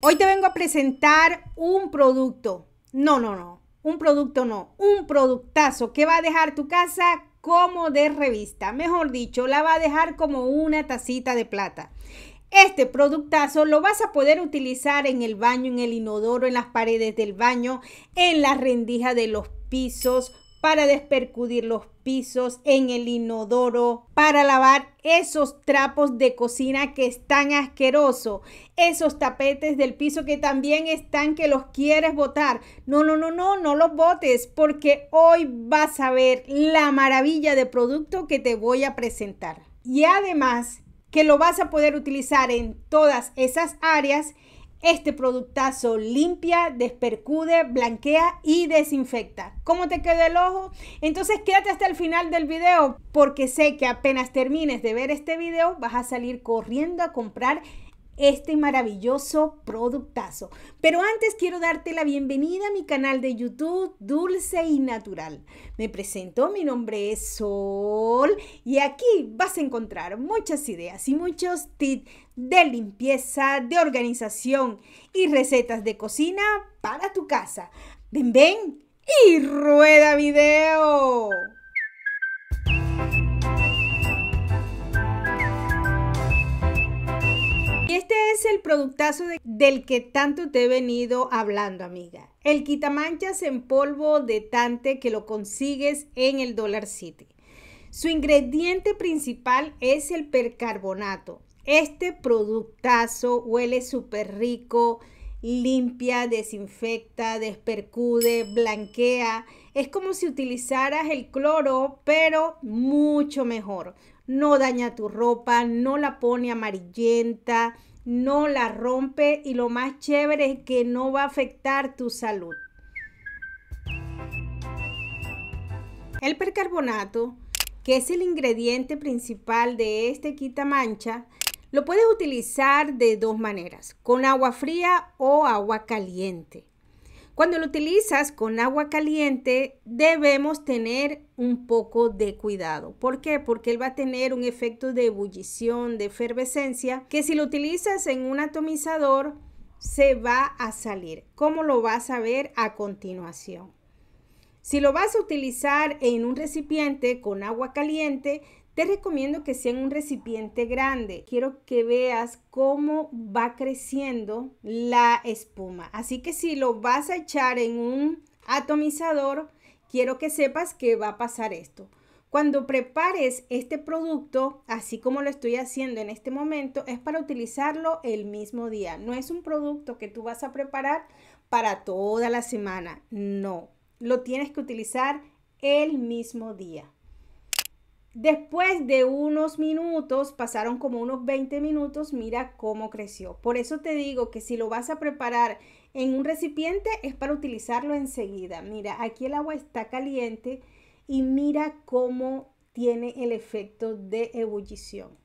Hoy te vengo a presentar un producto. No, no, no. Un producto no. Un productazo que va a dejar tu casa como de revista. Mejor dicho, la va a dejar como una tacita de plata. Este productazo lo vas a poder utilizar en el baño, en el inodoro, en las paredes del baño, en la rendija de los pisos para despercudir los pisos en el inodoro, para lavar esos trapos de cocina que están asquerosos, esos tapetes del piso que también están que los quieres botar. No, no, no, no, no los botes porque hoy vas a ver la maravilla de producto que te voy a presentar. Y además que lo vas a poder utilizar en todas esas áreas este productazo limpia, despercude, blanquea y desinfecta. ¿Cómo te quedó el ojo? Entonces quédate hasta el final del video porque sé que apenas termines de ver este video vas a salir corriendo a comprar este maravilloso productazo. Pero antes quiero darte la bienvenida a mi canal de YouTube Dulce y Natural. Me presento, mi nombre es Sol y aquí vas a encontrar muchas ideas y muchos tips de limpieza, de organización y recetas de cocina para tu casa. Ven, ven y rueda video. es el productazo del que tanto te he venido hablando, amiga? El quitamanchas en polvo de Tante que lo consigues en el Dollar City. Su ingrediente principal es el percarbonato. Este productazo huele súper rico, limpia, desinfecta, despercude, blanquea. Es como si utilizaras el cloro, pero mucho mejor. No daña tu ropa, no la pone amarillenta, no la rompe y lo más chévere es que no va a afectar tu salud. El percarbonato, que es el ingrediente principal de este Mancha, lo puedes utilizar de dos maneras, con agua fría o agua caliente. Cuando lo utilizas con agua caliente, debemos tener un poco de cuidado. ¿Por qué? Porque él va a tener un efecto de ebullición, de efervescencia, que si lo utilizas en un atomizador, se va a salir. como lo vas a ver a continuación? Si lo vas a utilizar en un recipiente con agua caliente, te recomiendo que sea en un recipiente grande. Quiero que veas cómo va creciendo la espuma. Así que si lo vas a echar en un atomizador, quiero que sepas que va a pasar esto. Cuando prepares este producto, así como lo estoy haciendo en este momento, es para utilizarlo el mismo día. No es un producto que tú vas a preparar para toda la semana. No, lo tienes que utilizar el mismo día. Después de unos minutos, pasaron como unos 20 minutos, mira cómo creció. Por eso te digo que si lo vas a preparar en un recipiente es para utilizarlo enseguida. Mira, aquí el agua está caliente y mira cómo tiene el efecto de ebullición.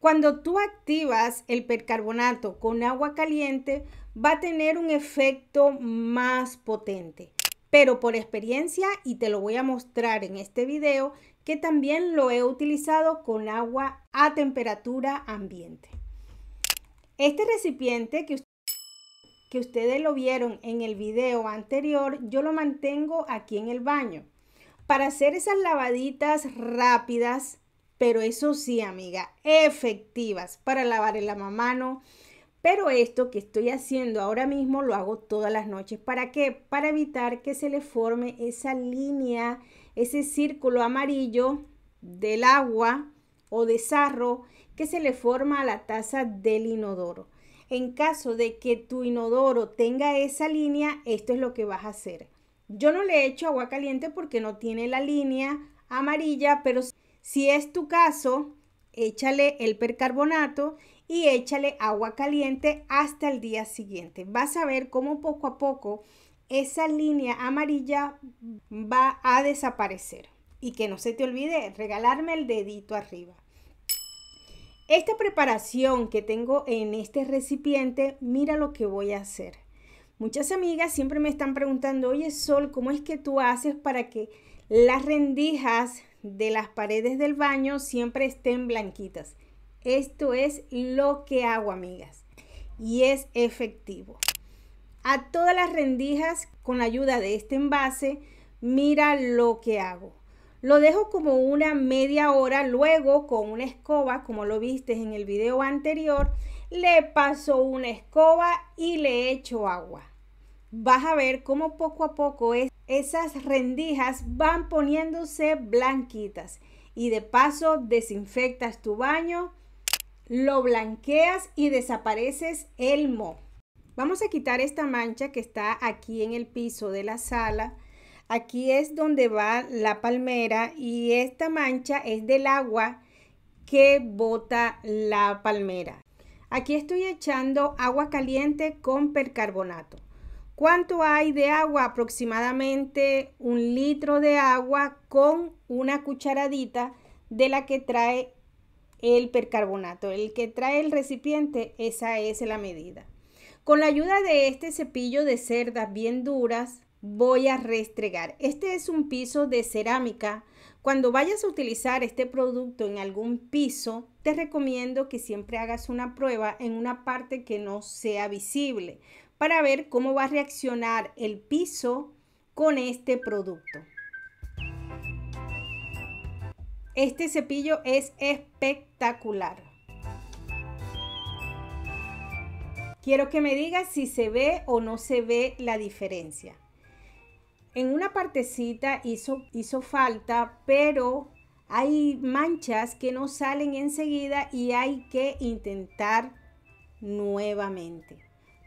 Cuando tú activas el percarbonato con agua caliente, va a tener un efecto más potente. Pero por experiencia, y te lo voy a mostrar en este video, que también lo he utilizado con agua a temperatura ambiente. Este recipiente que, que ustedes lo vieron en el video anterior, yo lo mantengo aquí en el baño para hacer esas lavaditas rápidas, pero eso sí, amiga, efectivas para lavar el mano. Pero esto que estoy haciendo ahora mismo lo hago todas las noches. ¿Para qué? Para evitar que se le forme esa línea ese círculo amarillo del agua o de sarro que se le forma a la taza del inodoro. En caso de que tu inodoro tenga esa línea, esto es lo que vas a hacer. Yo no le echo agua caliente porque no tiene la línea amarilla, pero si es tu caso, échale el percarbonato y échale agua caliente hasta el día siguiente. Vas a ver cómo poco a poco esa línea amarilla va a desaparecer. Y que no se te olvide regalarme el dedito arriba. Esta preparación que tengo en este recipiente, mira lo que voy a hacer. Muchas amigas siempre me están preguntando, oye Sol, ¿cómo es que tú haces para que las rendijas de las paredes del baño siempre estén blanquitas? Esto es lo que hago, amigas. Y es efectivo a todas las rendijas con la ayuda de este envase, mira lo que hago. Lo dejo como una media hora, luego con una escoba, como lo viste en el video anterior, le paso una escoba y le echo agua. Vas a ver cómo poco a poco es, esas rendijas van poniéndose blanquitas y de paso desinfectas tu baño, lo blanqueas y desapareces el moho. Vamos a quitar esta mancha que está aquí en el piso de la sala. Aquí es donde va la palmera y esta mancha es del agua que bota la palmera. Aquí estoy echando agua caliente con percarbonato. ¿Cuánto hay de agua? Aproximadamente un litro de agua con una cucharadita de la que trae el percarbonato. El que trae el recipiente, esa es la medida. Con la ayuda de este cepillo de cerdas bien duras, voy a restregar. Este es un piso de cerámica. Cuando vayas a utilizar este producto en algún piso, te recomiendo que siempre hagas una prueba en una parte que no sea visible para ver cómo va a reaccionar el piso con este producto. Este cepillo es espectacular. Quiero que me digas si se ve o no se ve la diferencia. En una partecita hizo, hizo falta, pero hay manchas que no salen enseguida y hay que intentar nuevamente.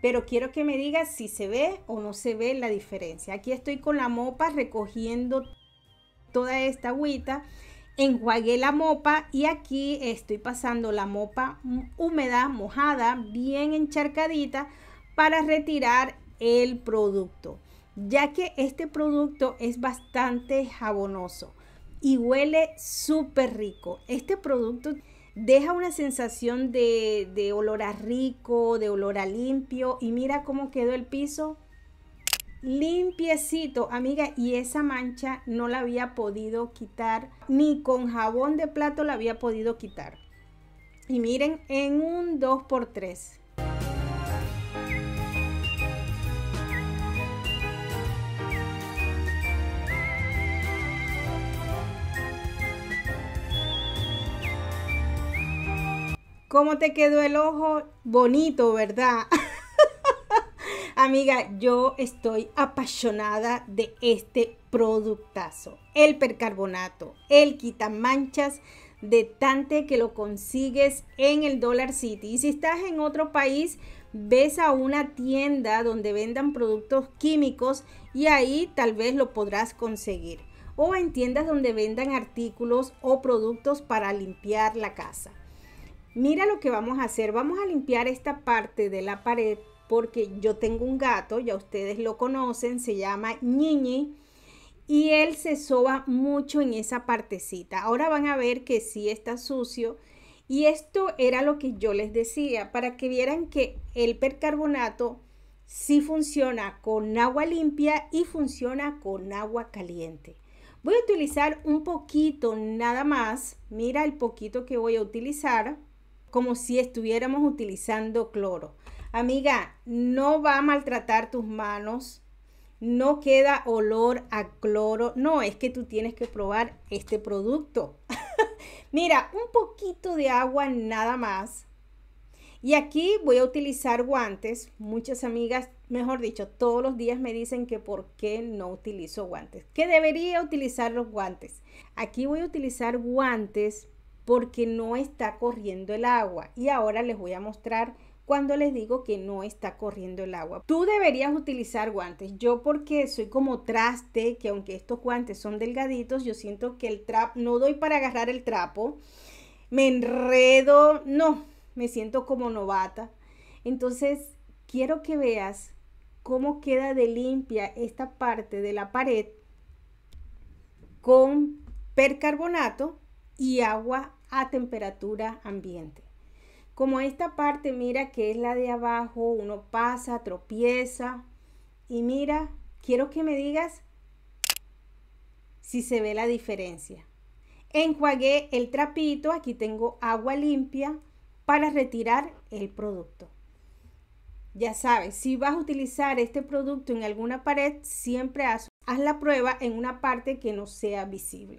Pero quiero que me digas si se ve o no se ve la diferencia. Aquí estoy con la mopa recogiendo toda esta agüita enjuagué la mopa y aquí estoy pasando la mopa húmeda, mojada, bien encharcadita para retirar el producto, ya que este producto es bastante jabonoso y huele súper rico. Este producto deja una sensación de, de olor a rico, de olor a limpio y mira cómo quedó el piso limpiecito, amiga, y esa mancha no la había podido quitar, ni con jabón de plato la había podido quitar. Y miren, en un 2x3. ¿Cómo te quedó el ojo? Bonito, ¿verdad? Amiga, yo estoy apasionada de este productazo. El percarbonato, el quitamanchas tante que lo consigues en el Dollar City. Y si estás en otro país, ves a una tienda donde vendan productos químicos y ahí tal vez lo podrás conseguir. O en tiendas donde vendan artículos o productos para limpiar la casa. Mira lo que vamos a hacer. Vamos a limpiar esta parte de la pared porque yo tengo un gato, ya ustedes lo conocen, se llama Ñiñi y él se soba mucho en esa partecita. Ahora van a ver que sí está sucio y esto era lo que yo les decía para que vieran que el percarbonato sí funciona con agua limpia y funciona con agua caliente. Voy a utilizar un poquito nada más, mira el poquito que voy a utilizar, como si estuviéramos utilizando cloro. Amiga, no va a maltratar tus manos, no queda olor a cloro. No, es que tú tienes que probar este producto. Mira, un poquito de agua nada más. Y aquí voy a utilizar guantes. Muchas amigas, mejor dicho, todos los días me dicen que por qué no utilizo guantes, que debería utilizar los guantes. Aquí voy a utilizar guantes porque no está corriendo el agua. Y ahora les voy a mostrar cuando les digo que no está corriendo el agua. Tú deberías utilizar guantes. Yo porque soy como traste, que aunque estos guantes son delgaditos, yo siento que el trapo, no doy para agarrar el trapo, me enredo, no, me siento como novata. Entonces, quiero que veas cómo queda de limpia esta parte de la pared con percarbonato y agua a temperatura ambiente. Como esta parte, mira que es la de abajo, uno pasa, tropieza y mira, quiero que me digas si se ve la diferencia. Enjuague el trapito, aquí tengo agua limpia para retirar el producto. Ya sabes, si vas a utilizar este producto en alguna pared, siempre haz la prueba en una parte que no sea visible.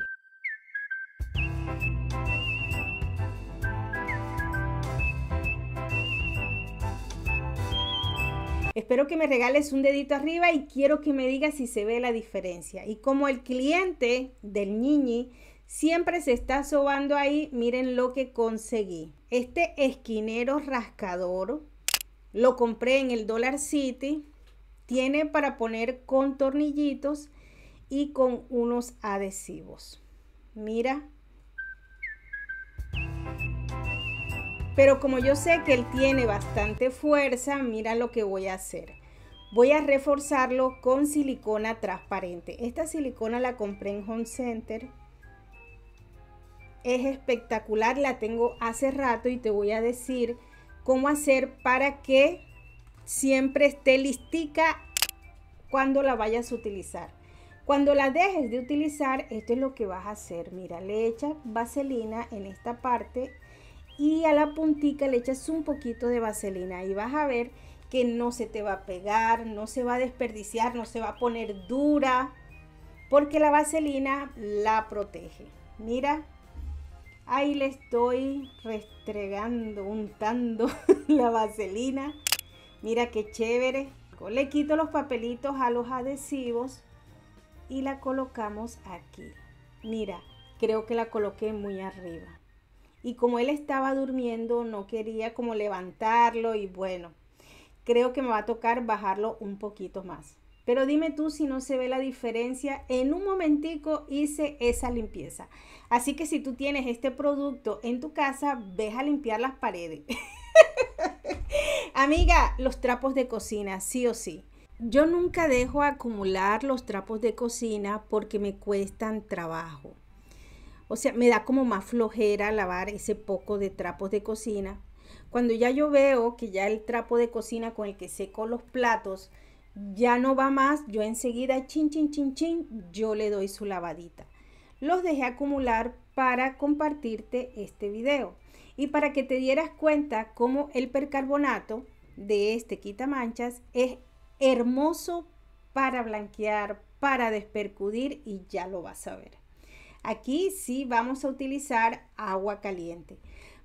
Espero que me regales un dedito arriba y quiero que me digas si se ve la diferencia. Y como el cliente del Niñi siempre se está sobando ahí, miren lo que conseguí. Este esquinero rascador lo compré en el Dollar City. Tiene para poner con tornillitos y con unos adhesivos. Mira Pero como yo sé que él tiene bastante fuerza, mira lo que voy a hacer. Voy a reforzarlo con silicona transparente. Esta silicona la compré en Home Center. Es espectacular, la tengo hace rato y te voy a decir cómo hacer para que siempre esté listica cuando la vayas a utilizar. Cuando la dejes de utilizar, esto es lo que vas a hacer. Mira, le echa vaselina en esta parte y a la puntica le echas un poquito de vaselina y vas a ver que no se te va a pegar, no se va a desperdiciar, no se va a poner dura, porque la vaselina la protege. Mira, ahí le estoy restregando, untando la vaselina. Mira qué chévere. Le quito los papelitos a los adhesivos y la colocamos aquí. Mira, creo que la coloqué muy arriba y como él estaba durmiendo no quería como levantarlo y bueno, creo que me va a tocar bajarlo un poquito más. Pero dime tú si no se ve la diferencia. En un momentico hice esa limpieza. Así que si tú tienes este producto en tu casa, ve a limpiar las paredes. Amiga, los trapos de cocina, sí o sí. Yo nunca dejo acumular los trapos de cocina porque me cuestan trabajo. O sea, me da como más flojera lavar ese poco de trapos de cocina. Cuando ya yo veo que ya el trapo de cocina con el que seco los platos ya no va más, yo enseguida, chin, chin, chin, chin, yo le doy su lavadita. Los dejé acumular para compartirte este video y para que te dieras cuenta cómo el percarbonato de este quitamanchas es hermoso para blanquear, para despercudir y ya lo vas a ver. Aquí sí vamos a utilizar agua caliente.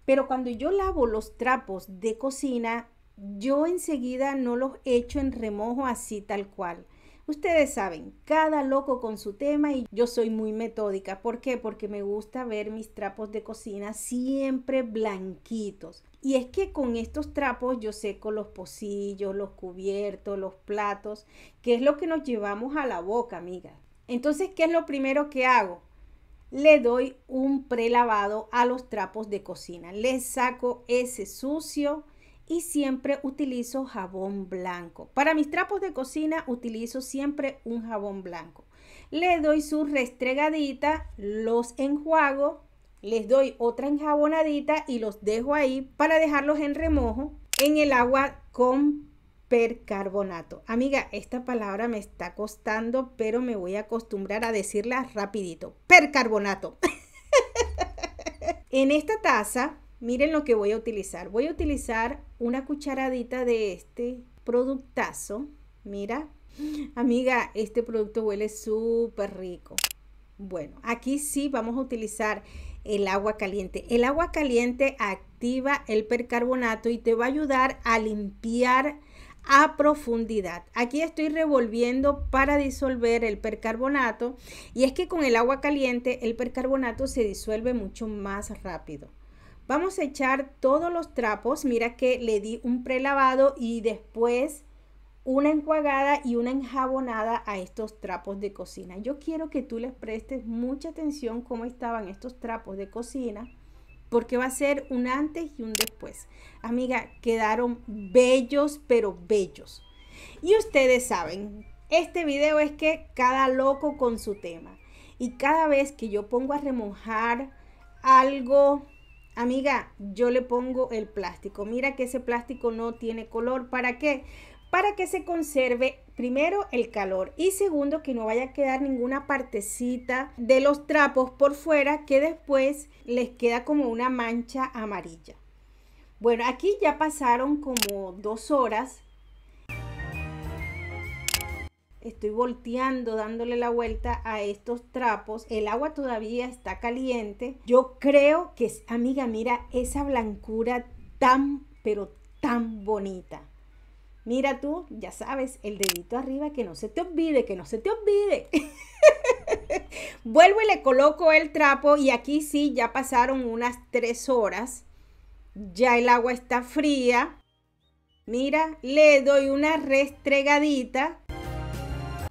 Pero cuando yo lavo los trapos de cocina, yo enseguida no los echo en remojo así tal cual. Ustedes saben, cada loco con su tema y yo soy muy metódica. ¿Por qué? Porque me gusta ver mis trapos de cocina siempre blanquitos. Y es que con estos trapos yo seco los pocillos, los cubiertos, los platos, que es lo que nos llevamos a la boca, amiga. Entonces, ¿qué es lo primero que hago? le doy un prelavado a los trapos de cocina. Les saco ese sucio y siempre utilizo jabón blanco. Para mis trapos de cocina utilizo siempre un jabón blanco. Le doy su restregadita, los enjuago, les doy otra enjabonadita y los dejo ahí para dejarlos en remojo en el agua con percarbonato. Amiga, esta palabra me está costando, pero me voy a acostumbrar a decirla rapidito. Percarbonato. en esta taza, miren lo que voy a utilizar. Voy a utilizar una cucharadita de este productazo. Mira, amiga, este producto huele súper rico. Bueno, aquí sí vamos a utilizar el agua caliente. El agua caliente activa el percarbonato y te va a ayudar a limpiar a profundidad. Aquí estoy revolviendo para disolver el percarbonato y es que con el agua caliente el percarbonato se disuelve mucho más rápido. Vamos a echar todos los trapos, mira que le di un prelavado y después una enjuagada y una enjabonada a estos trapos de cocina. Yo quiero que tú les prestes mucha atención cómo estaban estos trapos de cocina porque va a ser un antes y un después. Amiga, quedaron bellos, pero bellos. Y ustedes saben, este video es que cada loco con su tema. Y cada vez que yo pongo a remojar algo, amiga, yo le pongo el plástico. Mira que ese plástico no tiene color. ¿Para qué? Para que se conserve Primero, el calor. Y segundo, que no vaya a quedar ninguna partecita de los trapos por fuera que después les queda como una mancha amarilla. Bueno, aquí ya pasaron como dos horas. Estoy volteando, dándole la vuelta a estos trapos. El agua todavía está caliente. Yo creo que, amiga, mira esa blancura tan, pero tan bonita. Mira tú, ya sabes, el dedito arriba, que no se te olvide, que no se te olvide. Vuelvo y le coloco el trapo y aquí sí, ya pasaron unas tres horas. Ya el agua está fría. Mira, le doy una restregadita.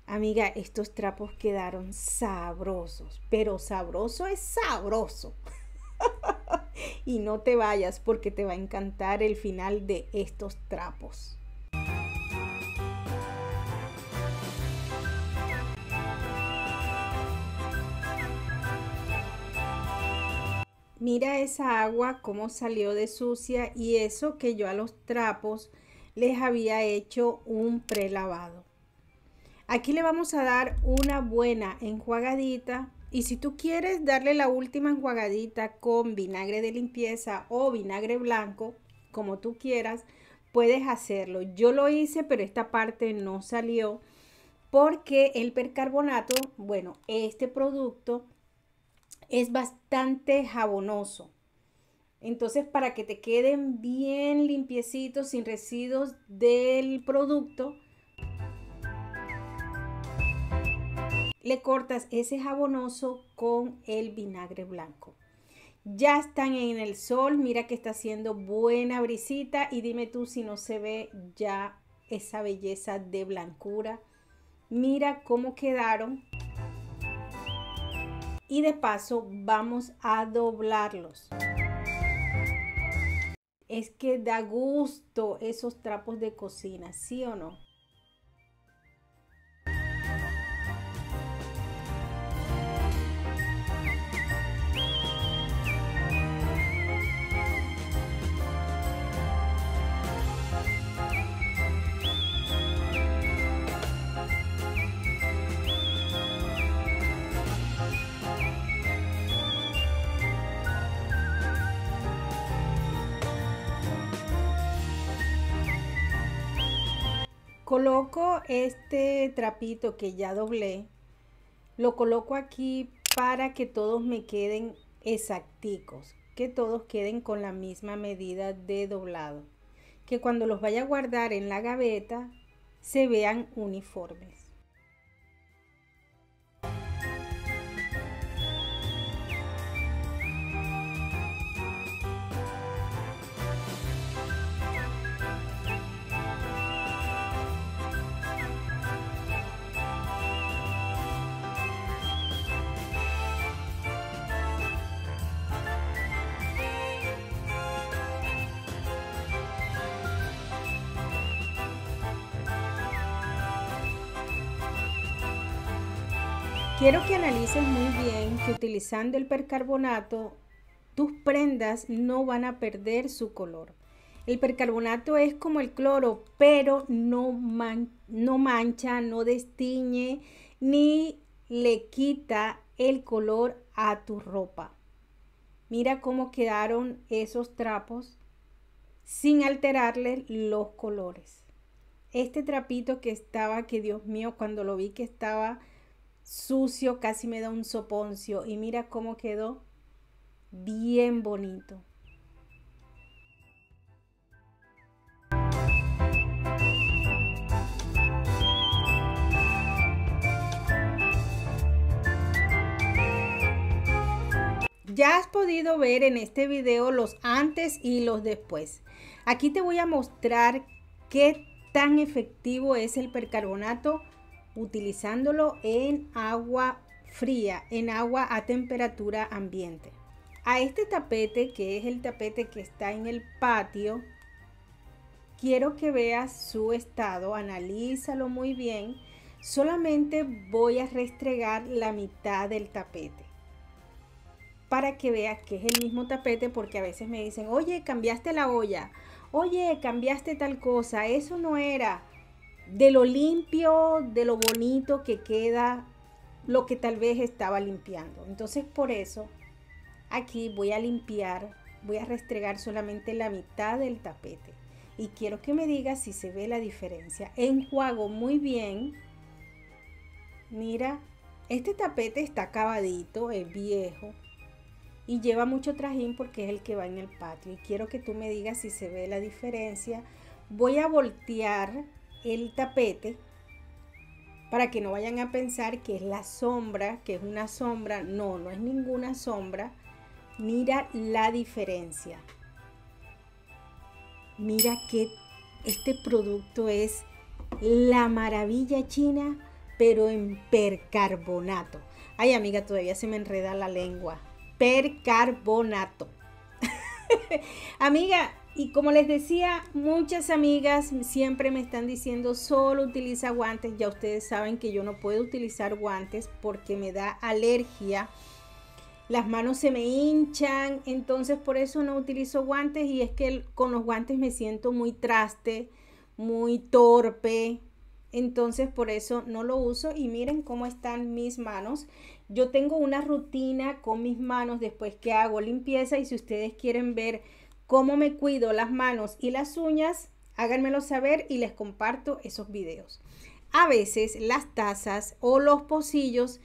Amiga, estos trapos quedaron sabrosos, pero sabroso es sabroso. y no te vayas porque te va a encantar el final de estos trapos. Mira esa agua cómo salió de sucia y eso que yo a los trapos les había hecho un prelavado. Aquí le vamos a dar una buena enjuagadita y si tú quieres darle la última enjuagadita con vinagre de limpieza o vinagre blanco, como tú quieras, puedes hacerlo. Yo lo hice, pero esta parte no salió porque el percarbonato, bueno, este producto es bastante jabonoso. Entonces, para que te queden bien limpiecitos, sin residuos del producto, le cortas ese jabonoso con el vinagre blanco. Ya están en el sol, mira que está haciendo buena brisita y dime tú si no se ve ya esa belleza de blancura. Mira cómo quedaron y de paso vamos a doblarlos. Es que da gusto esos trapos de cocina, ¿sí o no? Coloco este trapito que ya doblé, lo coloco aquí para que todos me queden exacticos, que todos queden con la misma medida de doblado, que cuando los vaya a guardar en la gaveta se vean uniformes. Quiero que analices muy bien que utilizando el percarbonato tus prendas no van a perder su color. El percarbonato es como el cloro, pero no, no mancha, no destiñe ni le quita el color a tu ropa. Mira cómo quedaron esos trapos sin alterarle los colores. Este trapito que estaba, que Dios mío, cuando lo vi que estaba sucio, casi me da un soponcio y mira cómo quedó bien bonito. Ya has podido ver en este video los antes y los después. Aquí te voy a mostrar qué tan efectivo es el percarbonato utilizándolo en agua fría, en agua a temperatura ambiente. A este tapete, que es el tapete que está en el patio, quiero que veas su estado, analízalo muy bien. Solamente voy a restregar la mitad del tapete para que veas que es el mismo tapete porque a veces me dicen, oye, cambiaste la olla, oye, cambiaste tal cosa, eso no era de lo limpio, de lo bonito que queda lo que tal vez estaba limpiando. Entonces por eso aquí voy a limpiar, voy a restregar solamente la mitad del tapete. Y quiero que me digas si se ve la diferencia. Enjuago muy bien. Mira, este tapete está acabadito, es viejo y lleva mucho trajín porque es el que va en el patio. Y quiero que tú me digas si se ve la diferencia. Voy a voltear el tapete para que no vayan a pensar que es la sombra, que es una sombra. No, no es ninguna sombra. Mira la diferencia. Mira que este producto es la maravilla china, pero en percarbonato. Ay, amiga, todavía se me enreda la lengua. Percarbonato. amiga, y como les decía, muchas amigas siempre me están diciendo solo utiliza guantes. Ya ustedes saben que yo no puedo utilizar guantes porque me da alergia. Las manos se me hinchan, entonces por eso no utilizo guantes y es que con los guantes me siento muy traste, muy torpe. Entonces por eso no lo uso y miren cómo están mis manos. Yo tengo una rutina con mis manos después que hago limpieza y si ustedes quieren ver cómo me cuido las manos y las uñas, háganmelo saber y les comparto esos videos. A veces las tazas o los pocillos,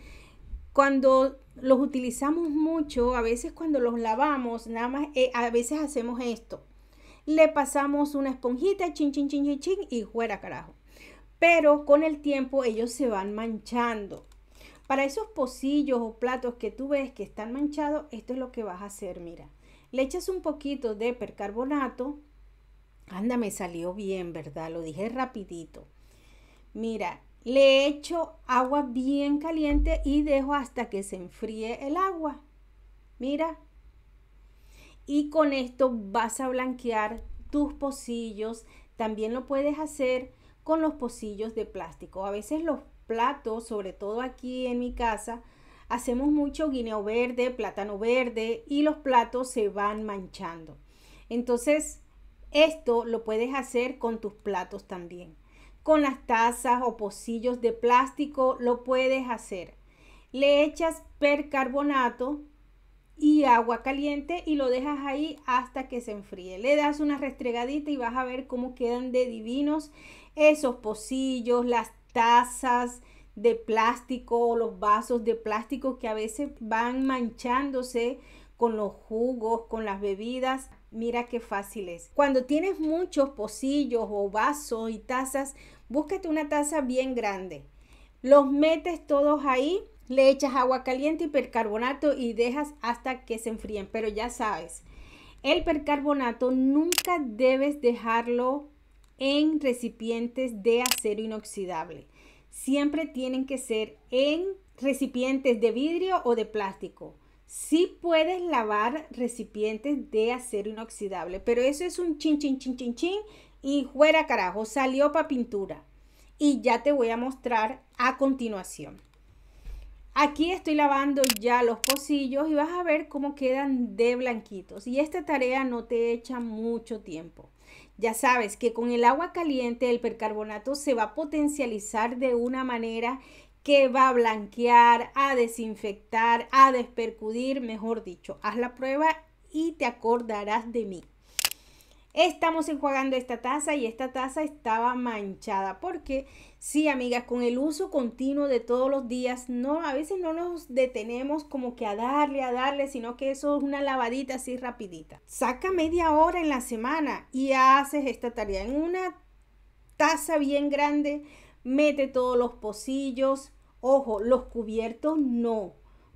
cuando los utilizamos mucho, a veces cuando los lavamos, nada más, eh, a veces hacemos esto. Le pasamos una esponjita, chin, chin, chin, chin, chin, y fuera carajo. Pero con el tiempo ellos se van manchando. Para esos pocillos o platos que tú ves que están manchados, esto es lo que vas a hacer, mira. Le echas un poquito de percarbonato. Anda, me salió bien, ¿verdad? Lo dije rapidito. Mira, le echo agua bien caliente y dejo hasta que se enfríe el agua. Mira. Y con esto vas a blanquear tus pocillos. También lo puedes hacer con los pocillos de plástico. A veces los platos, sobre todo aquí en mi casa, hacemos mucho guineo verde, plátano verde y los platos se van manchando. Entonces, esto lo puedes hacer con tus platos también. Con las tazas o pocillos de plástico lo puedes hacer. Le echas percarbonato y agua caliente y lo dejas ahí hasta que se enfríe. Le das una restregadita y vas a ver cómo quedan de divinos esos pocillos, las tazas, de plástico o los vasos de plástico que a veces van manchándose con los jugos, con las bebidas. Mira qué fácil es. Cuando tienes muchos pocillos o vasos y tazas, búscate una taza bien grande. Los metes todos ahí, le echas agua caliente y percarbonato y dejas hasta que se enfríen. Pero ya sabes, el percarbonato nunca debes dejarlo en recipientes de acero inoxidable siempre tienen que ser en recipientes de vidrio o de plástico. Sí puedes lavar recipientes de acero inoxidable, pero eso es un chin, chin, chin, chin, chin y fuera carajo, salió para pintura. Y ya te voy a mostrar a continuación. Aquí estoy lavando ya los pocillos y vas a ver cómo quedan de blanquitos. Y esta tarea no te echa mucho tiempo. Ya sabes que con el agua caliente el percarbonato se va a potencializar de una manera que va a blanquear, a desinfectar, a despercudir, mejor dicho. Haz la prueba y te acordarás de mí. Estamos enjuagando esta taza y esta taza estaba manchada porque Sí, amigas, con el uso continuo de todos los días, no, a veces no nos detenemos como que a darle, a darle, sino que eso es una lavadita así rapidita. Saca media hora en la semana y haces esta tarea en una taza bien grande, mete todos los pocillos, ojo, los cubiertos no,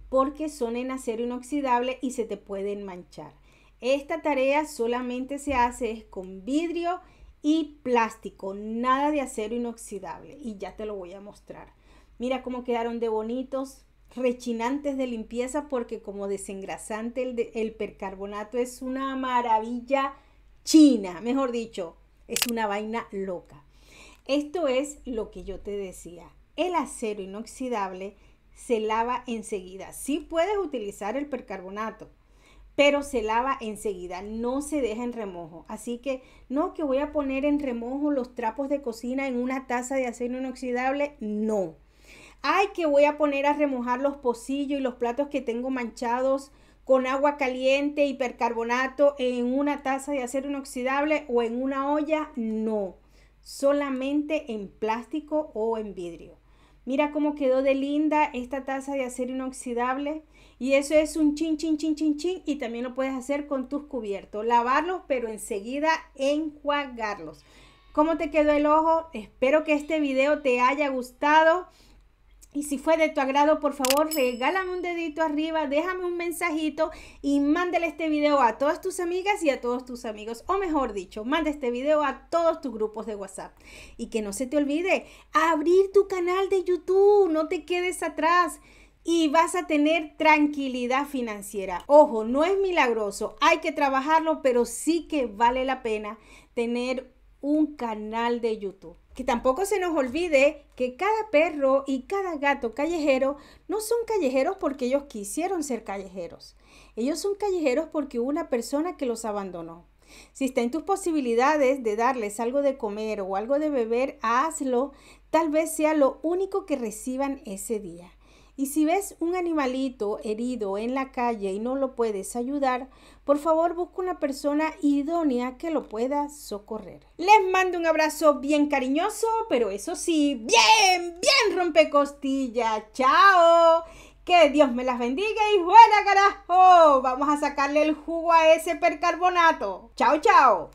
porque son en acero inoxidable y se te pueden manchar. Esta tarea solamente se hace con vidrio y plástico, nada de acero inoxidable. Y ya te lo voy a mostrar. Mira cómo quedaron de bonitos, rechinantes de limpieza, porque como desengrasante el, percarbonato es una maravilla china, mejor dicho, es una vaina loca. Esto es lo que yo te decía. El acero inoxidable se lava enseguida. Sí puedes utilizar el percarbonato, pero se lava enseguida, no se deja en remojo. Así que no que voy a poner en remojo los trapos de cocina en una taza de acero inoxidable, no. Ay, que voy a poner a remojar los pocillos y los platos que tengo manchados con agua caliente y percarbonato en una taza de acero inoxidable o en una olla, no. Solamente en plástico o en vidrio. Mira cómo quedó de linda esta taza de acero inoxidable. Y eso es un chin, chin, chin, chin, chin. Y también lo puedes hacer con tus cubiertos. Lavarlos, pero enseguida enjuagarlos. ¿Cómo te quedó el ojo? Espero que este video te haya gustado. Y si fue de tu agrado, por favor, regálame un dedito arriba, déjame un mensajito y mándale este video a todas tus amigas y a todos tus amigos. O mejor dicho, mande este video a todos tus grupos de WhatsApp. Y que no se te olvide abrir tu canal de YouTube, no te quedes atrás y vas a tener tranquilidad financiera. Ojo, no es milagroso, hay que trabajarlo, pero sí que vale la pena tener un canal de YouTube. Que tampoco se nos olvide que cada perro y cada gato callejero no son callejeros porque ellos quisieron ser callejeros. Ellos son callejeros porque hubo una persona que los abandonó. Si está en tus posibilidades de darles algo de comer o algo de beber, hazlo. Tal vez sea lo único que reciban ese día. Y si ves un animalito herido en la calle y no lo puedes ayudar, por favor busca una persona idónea que lo pueda socorrer. Les mando un abrazo bien cariñoso, pero eso sí, bien, bien rompecostilla. ¡Chao! Que Dios me las bendiga y buena carajo. Vamos a sacarle el jugo a ese percarbonato. ¡Chao, chao!